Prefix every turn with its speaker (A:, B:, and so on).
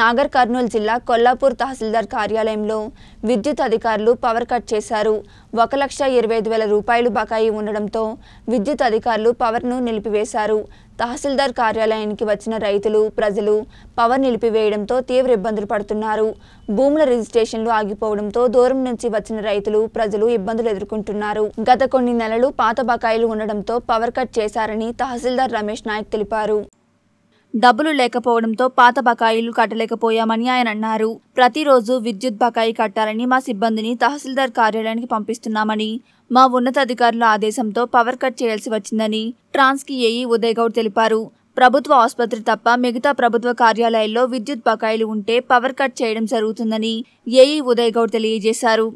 A: నాగర్ కర్నూలు జిల్లా కొల్లాపూర్ తహసీల్దార్ కార్యాలయంలో విద్యుత్ అధికారులు పవర్ కట్ చేశారు ఒక లక్ష ఇరవై ఐదు వేల రూపాయలు బకాయి ఉండడంతో విద్యుత్ అధికారులు పవర్ను నిలిపివేశారు తహసీల్దార్ కార్యాలయానికి వచ్చిన రైతులు ప్రజలు పవర్ నిలిపివేయడంతో తీవ్ర ఇబ్బందులు పడుతున్నారు భూముల రిజిస్ట్రేషన్లు ఆగిపోవడంతో దూరం నుంచి వచ్చిన రైతులు ప్రజలు ఇబ్బందులు ఎదుర్కొంటున్నారు గత కొన్ని నెలలు పాత బకాయిలు ఉండడంతో పవర్ కట్ చేశారని తహసీల్దార్ రమేష్ నాయక్ తెలిపారు డబ్బులు లేకపోవడంతో పాత బకాయిలు కట్టలేకపోయామని ఆయన అన్నారు ప్రతిరోజు విద్యుత్ బకాయి కట్టాలని మా సిబ్బందిని తహసీల్దార్ కార్యాలయానికి పంపిస్తున్నామని మా ఉన్నతాధికారుల ఆదేశంతో పవర్ కట్ చేయాల్సి వచ్చిందని ట్రాన్స్కి ఏఈ ఉదయ్ గౌడ్ తెలిపారు ప్రభుత్వ ఆసుపత్రి తప్ప మిగతా ప్రభుత్వ కార్యాలయాల్లో విద్యుత్ బకాయిలు ఉంటే పవర్ కట్ చేయడం జరుగుతుందని ఏఈ ఉదయ్ గౌడ్ తెలియజేశారు